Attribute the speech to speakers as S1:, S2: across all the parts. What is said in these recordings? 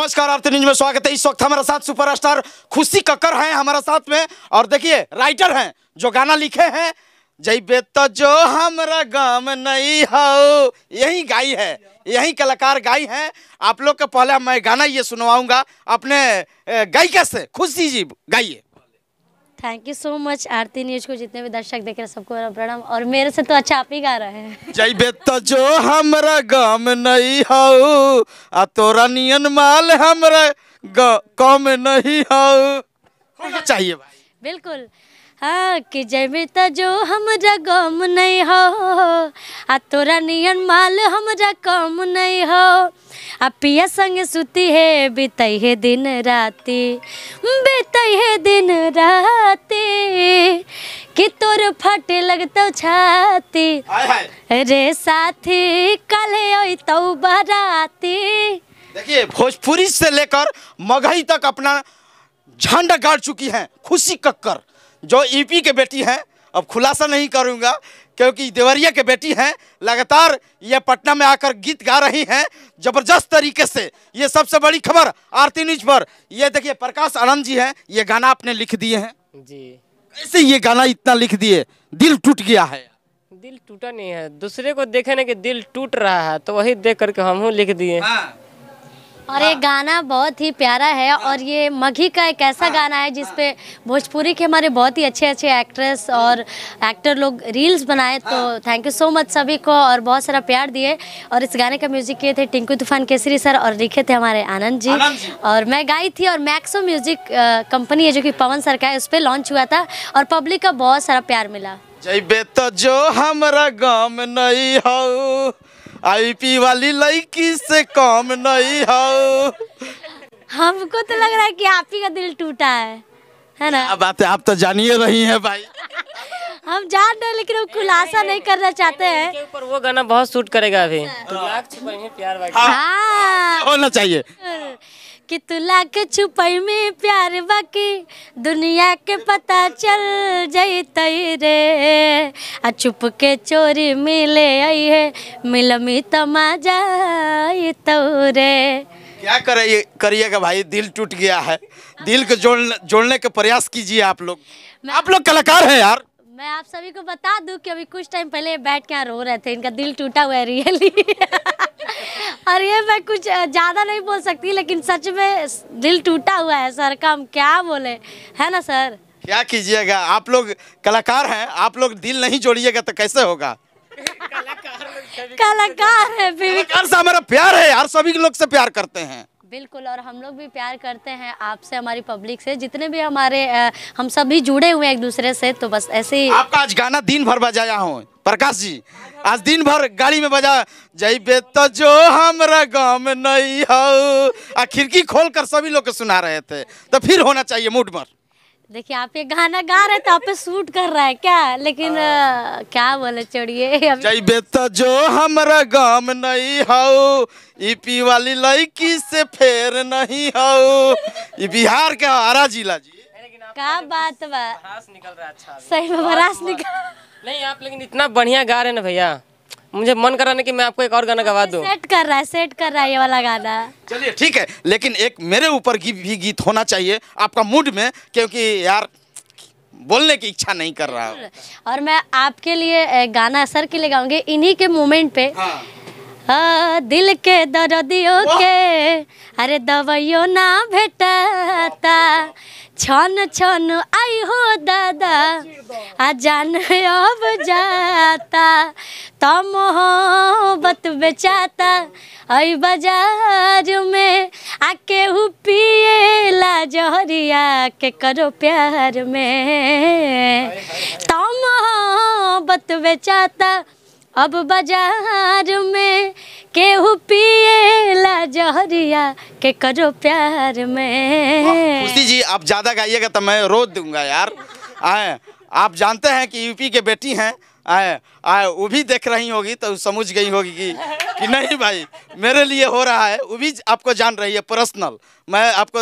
S1: नमस्कार आरती न्यूज में स्वागत है इस वक्त हमारे साथ सुपरस्टार खुशी कक्कर हैं हमारे साथ में और देखिए राइटर हैं जो गाना लिखे हैं जय तो जो हमारा गम नहीं हो यही गाई है यही कलाकार गाई हैं आप लोग का पहले मैं गाना ये सुनवाऊंगा अपने गायिका से खुशी जी गाइए
S2: thank you so much Aarti news को जितने भी दर्शक देख रहे हैं सबको मेरा प्रणाम और मेरे से तो अच्छा आप ही गा रहे हैं
S1: जय तो जो हमारा गम नहीं हो आ तोरा नियन माल हमारा कम नहीं हो चाहिए भाई
S2: बिल्कुल कि जैबे त जो हम जगम नहीं हो आ तोरा नियन माल हम कम नहीं हो आ पिया संग सुती है बीतई है दिन राती बीतई है दिन राती कि तोर फटे लगतौ छाती रे साथी कल ओई तौ बराती देखिए
S1: भोजपुरी से लेकर मगही तक अपना झंडा गाड़ चुकी हैं खुशी कक्कर जो ईपी e के बेटी हैं अब खुलासा नहीं करूंगा क्योंकि देवरिया के बेटी हैं लगातार ये पटना में आकर गीत गा रही हैं जबरदस्त तरीके से ये सबसे बड़ी खबर आरती न्यूज पर ये देखिए प्रकाश आनंद जी हैं ये गाना आपने लिख दिए हैं जी कैसे ये गाना इतना लिख दिए दिल टूट गया है
S3: दिल टूटा नहीं है दूसरे को देखे ना कि दिल टूट रहा है तो वही देख करके हम लिख दिए हाँ।
S2: और ये हाँ। गाना बहुत ही प्यारा है हाँ। और ये मघी का एक ऐसा हाँ। गाना है जिसपे भोजपुरी के हमारे बहुत ही अच्छे अच्छे एक्ट्रेस और एक्टर लोग रील्स बनाए तो थैंक यू सो मच सभी को और बहुत सारा प्यार दिए और इस गाने का म्यूजिक किए थे टिंकू तूफान केसरी सर और लिखे थे हमारे आनंद जी और मैं गाई थी और मैक्सो म्यूजिक कंपनी है जो कि पवन सर का है उस पर लॉन्च हुआ था और पब्लिक का बहुत सारा प्यार मिला
S1: जैबे तो जो हमारा गम नहीं हो आईपी वाली लड़की से कम नहीं हो
S2: हमको तो लग रहा है कि आप ही का दिल टूटा है है
S1: ना बात है आप तो
S3: जानिए रही हैं भाई
S2: हम जान रहे लेकिन हम खुलासा नहीं करना चाहते हैं
S3: ऊपर वो गाना बहुत सूट करेगा अभी
S2: हाँ। हाँ। होना चाहिए कि तू छुपई में प्यार बाकी दुनिया के पता चल जाए रे आ चुप के चोरी मिले आई है मिलमी तमाजा तोरे
S1: क्या करिए करिएगा भाई दिल टूट गया है दिल को जोड़ जोड़ने के प्रयास कीजिए आप लोग आप लोग कलाकार हैं यार
S2: मैं आप सभी को बता दूं कि अभी कुछ टाइम पहले बैठ के यहाँ रो रहे थे इनका दिल टूटा हुआ है रियली और ये मैं कुछ ज़्यादा नहीं बोल सकती लेकिन सच में दिल टूटा हुआ है सर का हम क्या बोले है ना सर
S1: क्या कीजिएगा आप लोग कलाकार हैं आप लोग दिल नहीं जोड़िएगा तो कैसे होगा कलाकार
S2: है कलाकार से हमारा प्यार है
S1: यार सभी लोग से प्यार करते हैं
S2: बिल्कुल और हम लोग भी प्यार करते हैं आपसे हमारी पब्लिक से जितने भी हमारे आ, हम सभी जुड़े हुए हैं एक दूसरे से तो बस ऐसे ही
S1: आपका आज गाना दिन भर बजाया हूँ प्रकाश जी आज दिन भर गाड़ी में बजा जैबे तो जो हमारा गाँव में नहीं हो खिड़की खोल कर सभी लोग सुना रहे थे तो फिर होना चाहिए मूड मर
S2: देखिए आप ये गाना गा रहे थे आप पे सूट कर रहा है क्या लेकिन आ, हाँ। क्या बोले चढ़िए
S1: जैबे तो जो हमारा गम नहीं हो ईपी वाली लड़की से फेर
S3: नहीं हो ये बिहार के आरा जिला जी
S2: क्या बात बा निकल रहा अच्छा सही में निकल नहीं आप लेकिन
S3: इतना बढ़िया गा रहे ना भैया मुझे मन कर रहा है कि मैं आपको एक और गाना गवा दूं
S2: सेट कर रहा है सेट कर रहा है ये वाला गाना
S3: चलिए ठीक है
S1: लेकिन एक मेरे ऊपर भी गीत होना चाहिए आपका मूड में क्योंकि यार बोलने की इच्छा नहीं कर रहा
S2: और मैं आपके लिए गाना सर के लिए गाऊंगी इन्हीं के मोमेंट पे हाँ। आ, दिल के दर्दियों के अरे दवाइयों ना भेटता छन छन आई हो दादा आ जान अब जाता तम हो बत बेचाता आई बाजार में आ हु पिए ला जहरिया के करो प्यार में तम हो बत बेचाता अब बाजार में केहू पिए ला जहरिया के करो प्यार में खुशी जी
S1: आप ज़्यादा गाइएगा तो मैं रोज दूंगा यार आए आप जानते हैं कि यूपी के बेटी हैं आए आए वो भी देख रही होगी तो समझ गई होगी कि कि नहीं भाई मेरे लिए हो रहा है वो भी आपको जान रही है पर्सनल मैं आपको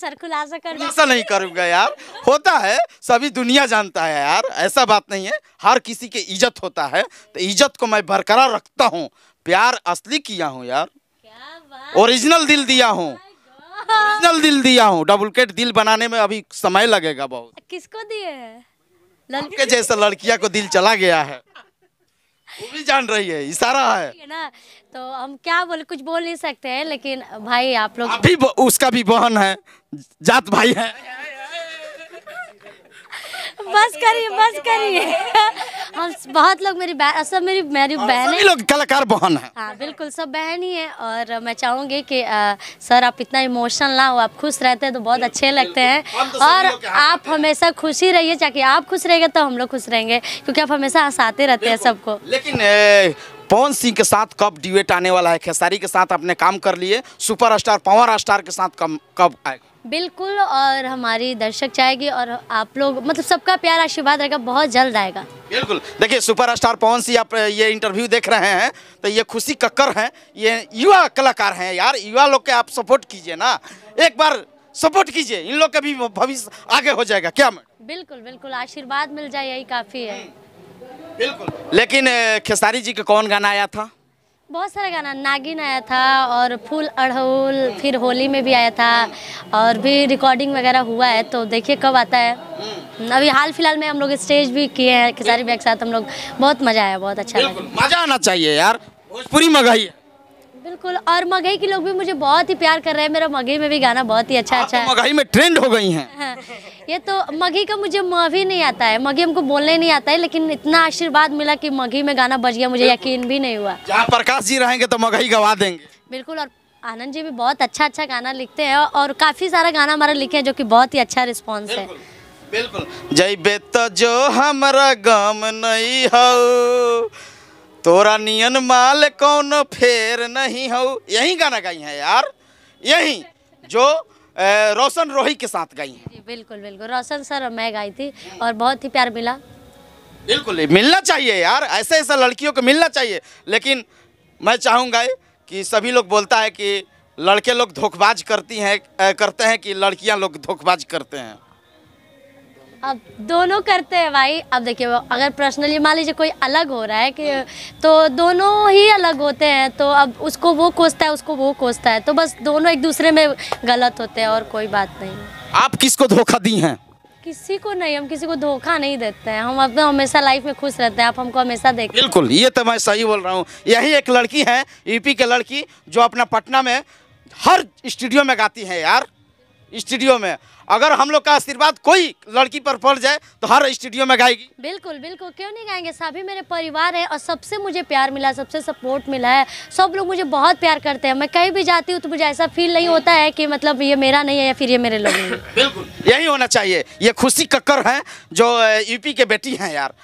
S2: सर खुलासा कर खुलासा नहीं
S1: करूँगा यार होता है सभी दुनिया जानता है यार ऐसा बात नहीं है हर किसी के इज्जत होता है तो इज्जत को मैं बरकरार रखता हूँ प्यार असली किया हूँ यार oh ओरिजिनल दिल दिया हूँ
S2: ओरिजिनल दिल
S1: दिया हूँ डबल केट दिल बनाने में अभी समय लगेगा बहुत
S2: किसको दिए है लड़के
S1: जैसा लड़किया को दिल चला गया है वो भी जान रही है इशारा है
S2: ना तो हम क्या बोले कुछ बोल नहीं सकते हैं लेकिन भाई आप लोग
S1: भी उसका भी बहन है जात भाई है
S2: बस करिए बस करिए हम बहुत लोग मेरी बहन सब मेरी मेरी बहन है लोग कलाकार बहन है हाँ बिल्कुल सब बहन ही है और मैं चाहूँगी कि आ, सर आप इतना इमोशनल ना हो आप खुश रहते हैं तो बहुत अच्छे लगते हैं तो और आप हमेशा खुश ही रहिए चाहे आप खुश रहेंगे तो हम लोग खुश रहेंगे क्योंकि आप हमेशा हंसाते रहते हैं सबको
S1: लेकिन पवन सिंह के साथ कब डिबेट आने वाला है खेसारी के साथ आपने काम कर लिए सुपर स्टार पावर स्टार के साथ कब आएगा
S2: बिल्कुल और हमारी दर्शक चाहेगी और आप लोग मतलब सबका प्यार आशीर्वाद रहेगा बहुत जल्द आएगा
S1: बिल्कुल देखिए सुपरस्टार पवन सी आप ये इंटरव्यू देख रहे हैं तो ये खुशी कक्कर हैं ये युवा कलाकार हैं यार युवा लोग के आप सपोर्ट कीजिए ना एक बार सपोर्ट कीजिए इन लोग का भी भविष्य आगे हो जाएगा क्या मैं?
S2: बिल्कुल बिल्कुल आशीर्वाद मिल जाए यही काफ़ी है
S1: बिल्कुल लेकिन खेसारी जी का कौन गाना आया था
S2: बहुत सारा गाना नागिन आया था और फूल अड़हुल फिर होली में भी आया था और भी रिकॉर्डिंग वगैरह हुआ है तो देखिए कब आता है हम्म। अभी हाल फिलहाल में हम लोग स्टेज भी किए हैं खिसारी बैग साथ हम लोग बहुत मज़ा आया बहुत अच्छा मज़ा
S1: आना चाहिए यार भोजपुरी मंगाई
S2: बिल्कुल और मगही के लोग भी मुझे बहुत ही प्यार कर रहे हैं मेरा मगही में भी गाना बहुत ही अच्छा अच्छा तो है
S1: मगही में ट्रेंड हो गई हैं हाँ,
S2: ये तो मगही का मुझे भी नहीं आता है मगही हमको बोलने नहीं आता है लेकिन इतना आशीर्वाद मिला कि मगही में गाना बज गया मुझे यकीन भी नहीं हुआ जहाँ
S1: प्रकाश जी रहेंगे तो मगही गवा देंगे
S2: बिल्कुल और आनंद जी भी बहुत अच्छा अच्छा गाना लिखते हैं और काफ़ी सारा गाना हमारा लिखे है जो की बहुत ही अच्छा रिस्पॉन्स है
S1: बिल्कुल जय तो जो हमारा गम नहीं हो तोरा नियन माल कौन फेर नहीं हो यही गाना गाई है यार यही जो रोशन रोही के साथ गाई है
S2: बिल्कुल बिल्कुल रोशन सर मैं गाई थी और बहुत ही प्यार मिला
S1: बिल्कुल मिलना चाहिए यार ऐसे ऐसा लड़कियों को मिलना चाहिए लेकिन मैं चाहूँगा कि सभी लोग बोलता है कि लड़के लोग धोखबाज करती हैं करते हैं कि लड़कियां लोग धोखबाज करते हैं
S2: अब दोनों करते हैं भाई अब देखिए अगर पर्सनली मान लीजिए कोई अलग हो रहा है कि तो दोनों ही अलग होते हैं तो अब उसको वो खोजता है उसको वो खोजता है तो बस दोनों एक दूसरे में गलत होते हैं और कोई बात नहीं
S1: आप किसको धोखा दी हैं
S2: किसी को नहीं हम किसी को धोखा नहीं देते हैं हम अपने तो हमेशा लाइफ में खुश रहते हैं आप हमको हमेशा देखते
S1: बिल्कुल ये तो मैं सही बोल रहा हूँ यही एक लड़की है यूपी e की लड़की जो अपना पटना में हर स्टूडियो में गाती है यार स्टूडियो में अगर हम लोग का आशीर्वाद कोई लड़की पर पड़ जाए तो हर स्टूडियो में गाएगी
S2: बिल्कुल बिल्कुल क्यों नहीं गाएंगे सभी मेरे परिवार है और सबसे मुझे प्यार मिला सबसे सपोर्ट मिला है सब लोग मुझे बहुत प्यार करते हैं मैं कहीं भी जाती हूँ तो मुझे ऐसा फील नहीं होता है कि मतलब ये मेरा नहीं है या फिर ये मेरे लोग
S1: बिल्कुल यही होना चाहिए ये खुशी कक्कर हैं जो यूपी के बेटी हैं यार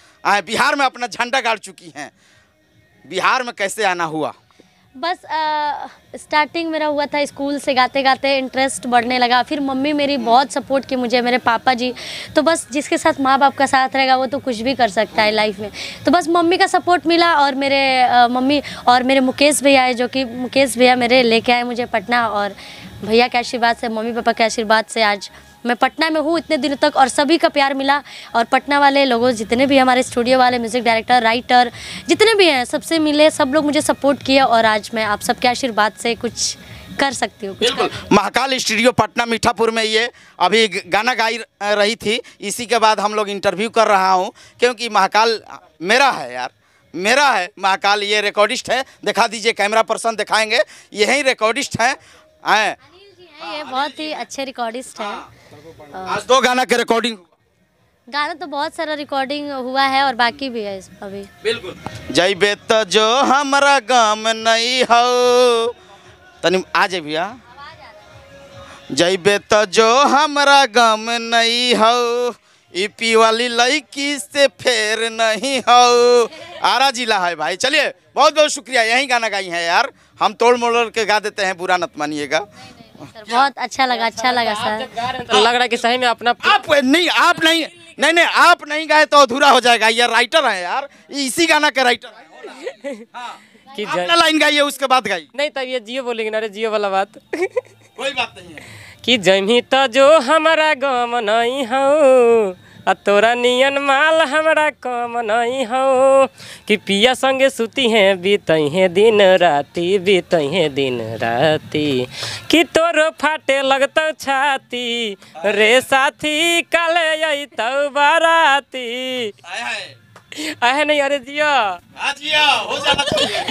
S1: बिहार में अपना झंडा गाड़ चुकी हैं बिहार में कैसे आना हुआ
S2: बस स्टार्टिंग मेरा हुआ था स्कूल से गाते गाते इंटरेस्ट बढ़ने लगा फिर मम्मी मेरी बहुत सपोर्ट की मुझे मेरे पापा जी तो बस जिसके साथ माँ बाप का साथ रहेगा वो तो कुछ भी कर सकता है लाइफ में तो बस मम्मी का सपोर्ट मिला और मेरे आ, मम्मी और मेरे मुकेश भैया है जो कि मुकेश भैया मेरे लेके आए मुझे पटना और भैया के आशीर्वाद से मम्मी पापा के आशीर्वाद से आज मैं पटना में हूँ इतने दिनों तक और सभी का प्यार मिला और पटना वाले लोगों जितने भी हमारे स्टूडियो वाले म्यूज़िक डायरेक्टर राइटर जितने भी हैं सबसे मिले सब लोग मुझे सपोर्ट किया और आज मैं आप सबके आशीर्वाद से कुछ कर सकती हूँ बिल्कुल
S1: महाकाल स्टूडियो पटना मीठापुर में ये अभी गाना गाई रही थी इसी के बाद हम लोग इंटरव्यू कर रहा हूँ क्योंकि महाकाल मेरा है यार मेरा है महाकाल ये रिकॉर्डिस्ट है दिखा दीजिए कैमरा पर्सन दिखाएंगे यही रिकॉर्डिस्ट हैं
S2: ये बहुत ही अच्छे रिकॉर्डिस्ट है हाँ। आज दो गाना के रिकॉर्डिंग गाना तो बहुत सारा रिकॉर्डिंग हुआ है और बाकी भी है अभी
S1: बिल्कुल जैबे तो जो हमारा गम नहीं हो तनि आ जाए भैया जय तो जो हमारा गम नहीं हो ईपी e वाली लड़की से फेर नहीं हो आरा जिला है भाई चलिए बहुत बहुत शुक्रिया यही गाना गाई है यार हम तोड़ मोड़ के गा देते हैं बुरा नत मानिएगा
S2: बहुत अच्छा लगा अच्छा लगा सर तो,
S3: तो लग रहा है कि सही में अपना आप नहीं आप नहीं
S1: नहीं नहीं आप नहीं गाए तो अधूरा हो जाएगा ये राइटर है यार इसी गाना के राइटर है
S3: लाइन है उसके बाद गाई नहीं तब तो ये जियो बोलेंगे ना अरे जियो वाला बात कोई बात नहीं है कि जमी तो जो हमारा गाँव नहीं हो आ तोरा नियन माल हमरा कम नहीं हो कि पिया संगे सुती हैं बीतई हैं दिन राती बीतई हैं दिन राती कि तोर फाटे लगतौ छाती रे साथी काले अतौ बाराती आए नहीं अरे जिया हाँ, आ जिया हो
S1: जाना